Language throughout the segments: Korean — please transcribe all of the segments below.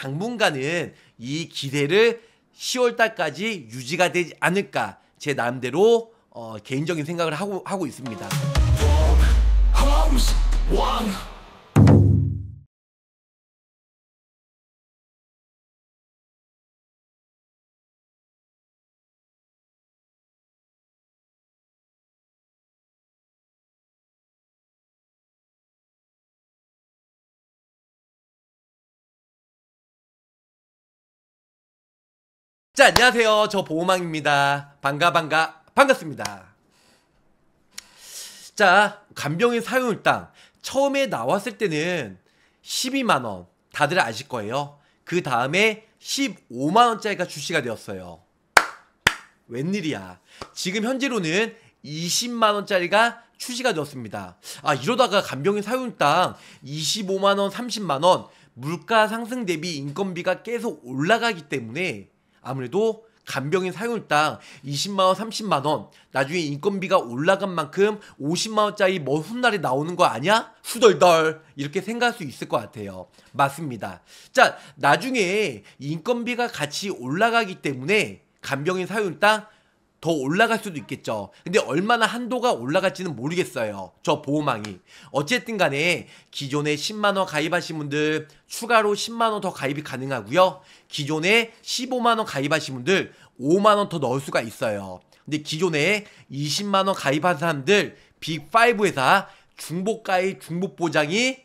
당분간은 이 기대를 10월 달까지 유지가 되지 않을까 제 나름대로 어, 개인적인 생각을 하고 하고 있습니다. 자 안녕하세요 저 보호망입니다 반가 반가 반갑습니다 자 간병인 사용일당 처음에 나왔을 때는 12만원 다들 아실 거예요 그 다음에 15만원짜리가 출시가 되었어요 웬일이야 지금 현재로는 20만원짜리가 출시가 되었습니다 아 이러다가 간병인 사용일당 25만원 30만원 물가 상승 대비 인건비가 계속 올라가기 때문에 아무래도 간병인 사용일당 20만원, 30만원, 나중에 인건비가 올라간 만큼 50만원짜리 뭐 훗날에 나오는 거 아니야? 후덜덜! 이렇게 생각할 수 있을 것 같아요. 맞습니다. 자, 나중에 인건비가 같이 올라가기 때문에 간병인 사용일당 더 올라갈 수도 있겠죠. 근데 얼마나 한도가 올라갈지는 모르겠어요. 저 보호망이. 어쨌든 간에 기존에 10만원 가입하신 분들 추가로 10만원 더 가입이 가능하고요. 기존에 15만원 가입하신 분들 5만원 더 넣을 수가 있어요. 근데 기존에 20만원 가입한 사람들 빅5 회사 중복 가입, 중복 보장이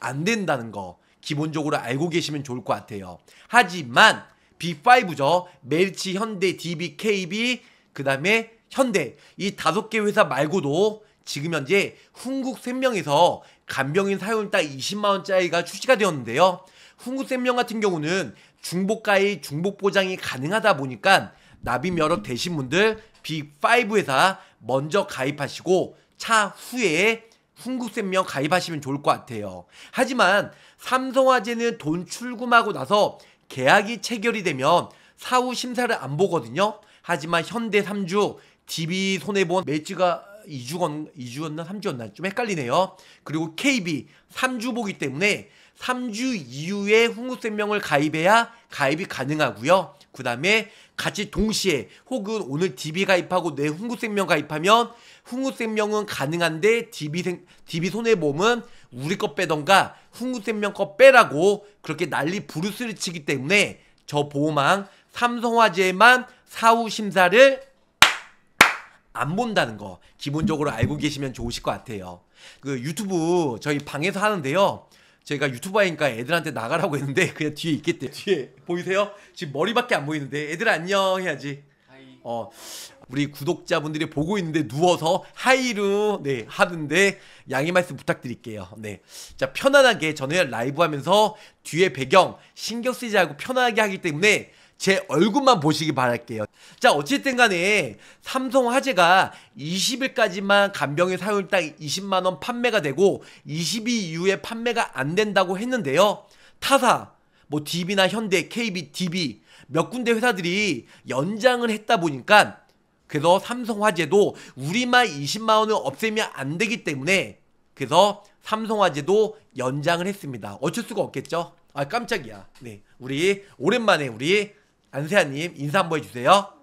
안 된다는 거 기본적으로 알고 계시면 좋을 것 같아요. 하지만 B5죠. 멜치, 현대, DB, KB, 그 다음에 현대 이 다섯 개 회사 말고도 지금 현재 훈국생명에서 간병인 사용자 20만원짜리가 출시가 되었는데요. 훈국생명 같은 경우는 중복가의 중복 보장이 가능하다 보니까 나입 여러 대신 분들 B5 회사 먼저 가입하시고 차후에 훈국생명 가입하시면 좋을 것 같아요. 하지만 삼성화재는 돈 출금하고 나서 계약이 체결이 되면 사후 심사를 안 보거든요. 하지만 현대 3주, DB 손해보험 매치가 2주건, 2주였나 3주였나 좀 헷갈리네요. 그리고 KB 3주 보기 때문에 3주 이후에 흥국생명을 가입해야 가입이 가능하고요. 그 다음에 같이 동시에 혹은 오늘 DB 가입하고 내 흥국생명 가입하면 흥국생명은 가능한데 DB, DB 손해보험은 우리 것 빼던가 흥구생명거 빼라고 그렇게 난리 부르스를 치기 때문에 저 보호망 삼성화재만 사후 심사를 안 본다는 거 기본적으로 알고 계시면 좋으실 것 같아요. 그 유튜브 저희 방에서 하는데요. 제가 유튜버이니까 애들한테 나가라고 했는데 그냥 뒤에 있겠대. 뒤에 보이세요? 지금 머리밖에 안 보이는데 애들 안녕 해야지. 어 우리 구독자분들이 보고 있는데 누워서 하이루 네 하는데 양해 말씀 부탁드릴게요. 네, 자 편안하게 저는 라이브 하면서 뒤에 배경 신경 쓰지 않고 편하게 안 하기 때문에 제 얼굴만 보시기 바랄게요. 자, 어쨌든 간에 삼성 화재가 20일까지만 간병인 사용일당 20만원 판매가 되고 20일 이후에 판매가 안 된다고 했는데요. 타사, 뭐 DB나 현대, KB, DB 몇 군데 회사들이 연장을 했다 보니까 그래서 삼성화재도 우리만 20만 원을 없애면 안 되기 때문에 그래서 삼성화재도 연장을 했습니다. 어쩔 수가 없겠죠? 아 깜짝이야. 네, 우리 오랜만에 우리 안세아님 인사 한번 해주세요.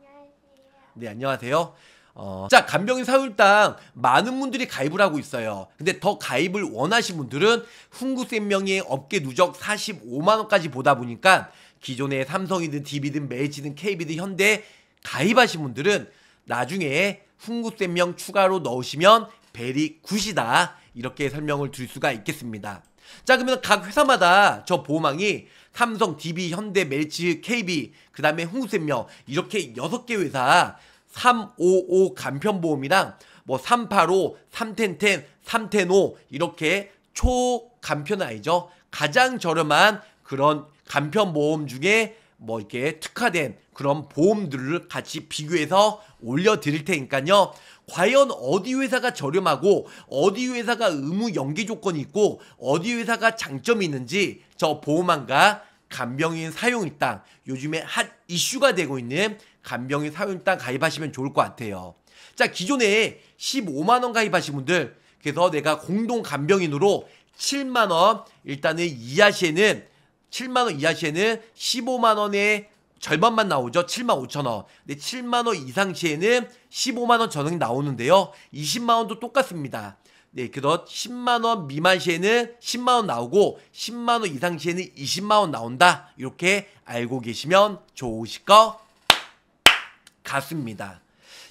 네, 안녕하세요. 어, 자, 간병인 사율당 많은 분들이 가입을 하고 있어요. 근데 더 가입을 원하신 분들은 훈구생명의 업계 누적 45만원까지 보다 보니까 기존의 삼성이든 DB든 메이지든 KB든 현대 가입하신 분들은 나중에 훈구쌤명 추가로 넣으시면 베리 굿이다 이렇게 설명을 드릴 수가 있겠습니다. 자 그러면 각 회사마다 저 보호망이 삼성, DB, 현대, 멜츠, KB 그 다음에 홍수생명 이렇게 6개 회사 355 간편보험이랑 뭐 385, 310, 310, 이렇게 초간편 아니죠 가장 저렴한 그런 간편보험 중에 뭐 이렇게 특화된 그런 보험들을 같이 비교해서 올려드릴 테니까요. 과연 어디 회사가 저렴하고 어디 회사가 의무 연기 조건이 있고 어디 회사가 장점이 있는지 저 보험안과 간병인 사용일당 요즘에 핫 이슈가 되고 있는 간병인 사용일당 가입하시면 좋을 것 같아요. 자 기존에 15만원 가입하신 분들 그래서 내가 공동 간병인으로 7만원 일단은 이하시에는 7만원 이하 시에는 15만원의 절반만 나오죠. 7만 5천 원. 근데 7만 원 이상 시에는 15만 원 전액 나오는데요. 20만 원도 똑같습니다. 네, 그렇 10만 원 미만 시에는 10만 원 나오고 10만 원 이상 시에는 20만 원 나온다. 이렇게 알고 계시면 좋으실 것 같습니다.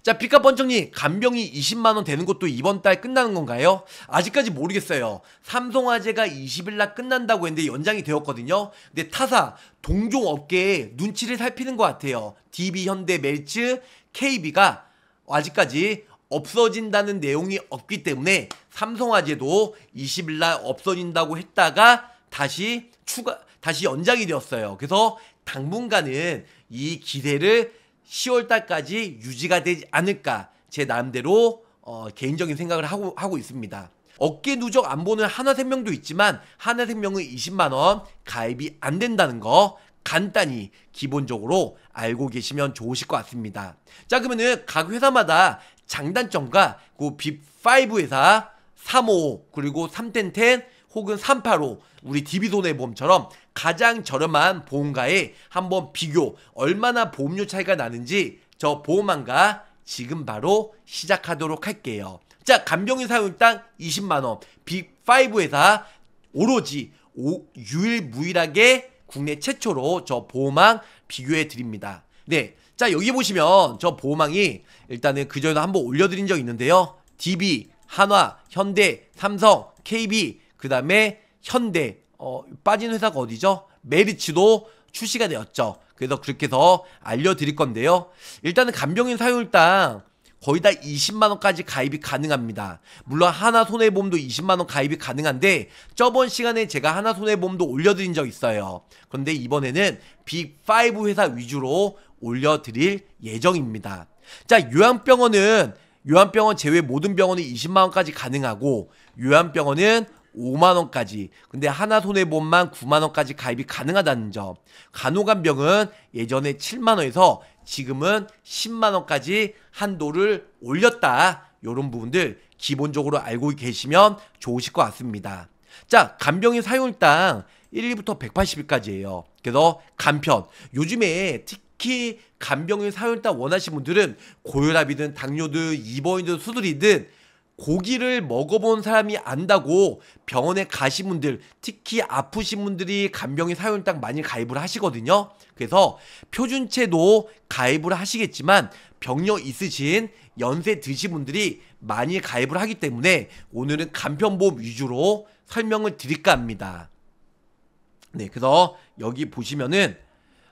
자, 피카 번쩍니 간병이 20만원 되는 것도 이번 달 끝나는 건가요? 아직까지 모르겠어요. 삼성화재가 20일날 끝난다고 했는데 연장이 되었거든요. 근데 타사, 동종 업계에 눈치를 살피는 것 같아요. DB, 현대, 멜츠, KB가 아직까지 없어진다는 내용이 없기 때문에 삼성화재도 20일날 없어진다고 했다가 다시 추가, 다시 연장이 되었어요. 그래서 당분간은 이기대를 10월 달까지 유지가 되지 않을까 제 나름대로 어, 개인적인 생각을 하고, 하고 있습니다. 어깨 누적 안 보는 하나생명도 있지만 하나생명은 20만원 가입이 안 된다는 거 간단히 기본적으로 알고 계시면 좋으실 것 같습니다. 자 그러면은 각 회사마다 장단점과 그 빅5 회사 355 그리고 310 혹은 385 우리 DB손해보험처럼 가장 저렴한 보험가에 한번 비교 얼마나 보험료 차이가 나는지 저 보험한가 지금 바로 시작하도록 할게요. 자, 간병인 사용당 20만원, 빅5 회사 오로지 오, 유일무일하게 국내 최초로 저 보험왕 비교해 드립니다. 네. 자, 여기 보시면 저 보험왕이 일단은 그전에도 한번 올려드린 적 있는데요. DB, 한화, 현대, 삼성, KB, 그 다음에 현대, 어, 빠진 회사가 어디죠? 메리츠도 출시가 되었죠. 그래서 그렇게 해서 알려드릴 건데요. 일단은 간병인 사용일당 거의 다 20만원까지 가입이 가능합니다. 물론 하나 손해보험도 20만원 가입이 가능한데 저번 시간에 제가 하나 손해보험도 올려드린 적 있어요. 그런데 이번에는 빅5 회사 위주로 올려드릴 예정입니다. 자, 요양병원은 요양병원 제외 모든 병원이 20만원까지 가능하고 요양병원은 5만 원까지. 근데 하나 손해 보험만 9만 원까지 가입이 가능하다는 점. 간호간병은 예전에 7만 원에서 지금은 10만 원까지 한도를 올렸다. 요런 부분들 기본적으로 알고 계시면 좋으실 것 같습니다. 자, 간병인 사용일당 1일부터 180일까지예요. 그래서 간편. 요즘에 특히 간병인 사용일당 원하시는 분들은 고혈압이든 당뇨든 입원이든 수술이든 고기를 먹어본 사람이 안다고 병원에 가신 분들, 특히 아프신 분들이 간병인 사용딱 많이 가입을 하시거든요. 그래서 표준체도 가입을 하시겠지만 병력 있으신 연세 드신 분들이 많이 가입을 하기 때문에 오늘은 간편보험 위주로 설명을 드릴까 합니다. 네, 그래서 여기 보시면은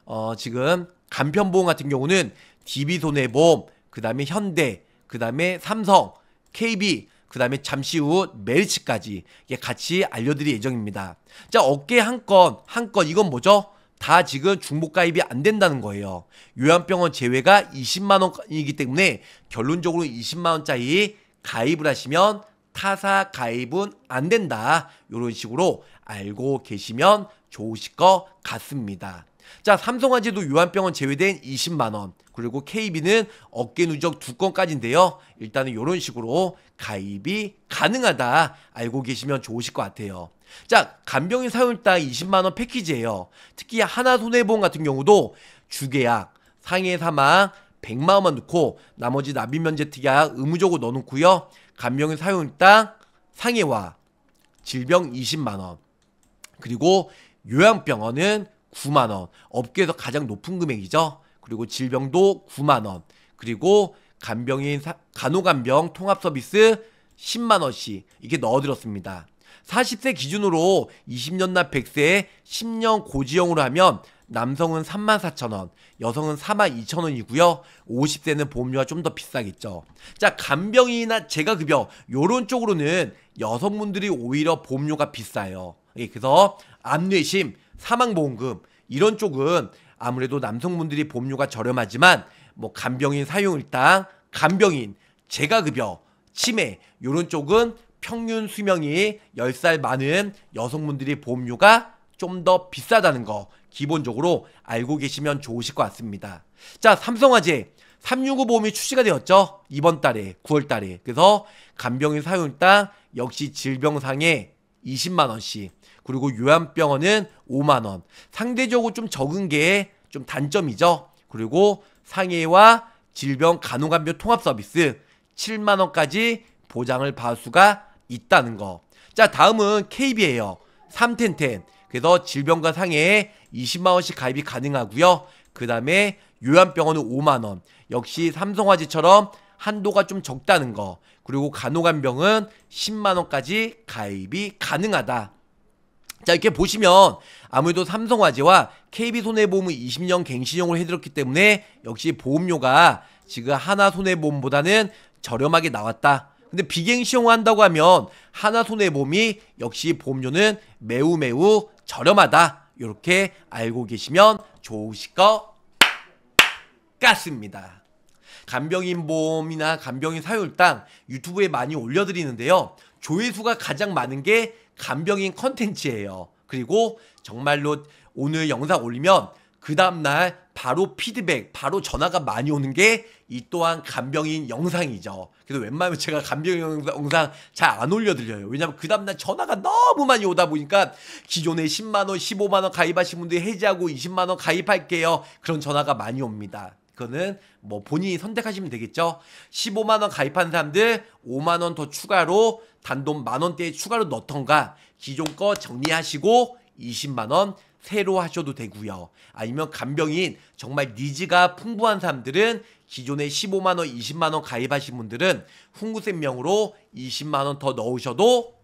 어, 지금 간편보험 같은 경우는 DB손해보험, 그 다음에 현대, 그 다음에 삼성, KB, 그 다음에 잠시 후 메리츠까지 같이 알려드릴 예정입니다. 자, 어깨 한 건, 한 건, 이건 뭐죠? 다 지금 중복 가입이 안 된다는 거예요. 요양병원 제외가 20만 원이기 때문에 결론적으로 20만 원짜리 가입을 하시면 타사 가입은 안 된다. 이런 식으로 알고 계시면 좋으실 것 같습니다. 자, 삼성화재도 요양병원 제외된 20만 원. 그리고 KB는 어깨 누적 두 건까지인데요. 일단은 이런 식으로 가입이 가능하다 알고 계시면 좋으실 것 같아요. 자, 간병인 사용일당 20만원 패키지예요. 특히 하나 손해보험 같은 경우도 주계약, 상해 사망, 100만원만 넣고 나머지 납입 면제 특약 의무적으로 넣어놓고요. 간병인 사용일당 상해와 질병 20만원 그리고 요양병원은 9만원 업계에서 가장 높은 금액이죠. 그리고 질병도 9만 원, 그리고 간병인 간호간병 통합 서비스 10만 원씩 이게 넣어드렸습니다. 40세 기준으로 20년 납 100세에 10년 고지형으로 하면 남성은 34,000원, 여성은 42,000원이고요. 50세는 보험료가 좀 더 비싸겠죠. 자, 간병이나 재가급여 요런 쪽으로는 여성분들이 오히려 보험료가 비싸요. 예, 그래서 암뇌심, 사망보험금 이런 쪽은 아무래도 남성분들이 보험료가 저렴하지만 뭐 간병인 사용일당, 간병인, 재가급여, 치매 요런 쪽은 평균 수명이 10살 많은 여성분들이 보험료가 좀 더 비싸다는 거 기본적으로 알고 계시면 좋으실 것 같습니다. 자, 삼성화재 365 보험이 출시가 되었죠. 이번 달에 9월 달에. 그래서 간병인 사용일당 역시 질병상해 20만 원씩 그리고 요양병원은 5만 원 상대적으로 좀 적은 게 좀 단점이죠 그리고 상해와 질병 간호간병 통합 서비스 7만 원까지 보장을 받을 수가 있다는 거. 자 다음은 k b 에요 3텐텐 그래서 질병과 상해에 20만 원씩 가입이 가능하고요. 그 다음에 요양병원은 5만 원. 역시 삼성화재처럼 한도가 좀 적다는 거. 그리고 간호간병은 10만원까지 가입이 가능하다. 자 이렇게 보시면 아무래도 삼성화재와 KB손해보험은 20년 갱신형으로 해드렸기 때문에 역시 보험료가 지금 하나손해보험보다는 저렴하게 나왔다. 근데 비갱신형 한다고 하면 하나손해보험이 역시 보험료는 매우 매우 저렴하다. 이렇게 알고 계시면 좋으실 것 같습니다. 간병인보험이나 간병인 사율당 유튜브에 많이 올려드리는데요. 조회수가 가장 많은 게 간병인 컨텐츠예요. 그리고 정말로 오늘 영상 올리면 그 다음날 바로 피드백, 바로 전화가 많이 오는 게 이 또한 간병인 영상이죠. 그래서 웬만하면 제가 간병인 영상 잘 안 올려드려요. 왜냐면 그 다음날 전화가 너무 많이 오다 보니까 기존에 10만원, 15만원 가입하신 분들 해지하고 20만원 가입할게요. 그런 전화가 많이 옵니다. 그거는 뭐 본인이 선택하시면 되겠죠. 15만 원 가입한 사람들 5만 원 더 추가로 단돈 만 원대 에 추가로 넣던가 기존 거 정리하시고 20만 원 새로 하셔도 되고요. 아니면 간병인 정말 니즈가 풍부한 사람들은 기존에 15만 원, 20만 원 가입하신 분들은 훈구쌤명으로 20만 원 더 넣으셔도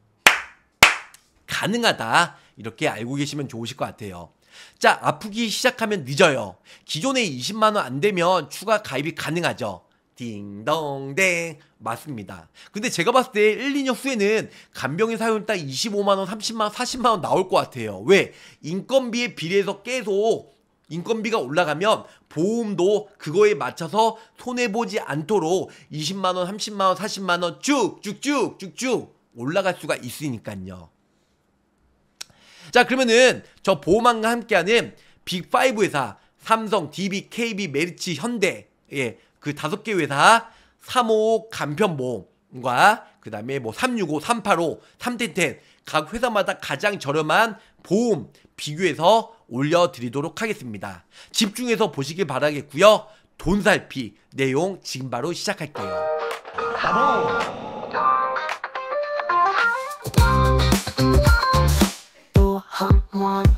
가능하다. 이렇게 알고 계시면 좋으실 것 같아요. 자, 아프기 시작하면 늦어요. 기존에 20만원 안 되면 추가 가입이 가능하죠. 딩동댕 맞습니다. 근데 제가 봤을 때 1, 2년 후에는 간병인 사용 딱 25만원, 30만원, 40만원 나올 것 같아요. 왜? 인건비에 비례해서 계속 인건비가 올라가면 보험도 그거에 맞춰서 손해보지 않도록 20만원, 30만원, 40만원 쭉쭉쭉쭉쭉 올라갈 수가 있으니까요. 자 그러면은 저 보험왕과 함께하는 빅5 회사 삼성, DB, KB, 메리츠, 현대 예, 그 다섯 개 회사 355 간편보험과 그 다음에 뭐 365, 385, 3 1텐각 회사마다 가장 저렴한 보험 비교해서 올려드리도록 하겠습니다. 집중해서 보시길 바라겠고요. 돈 살피 내용 지금 바로 시작할게요. 바로. one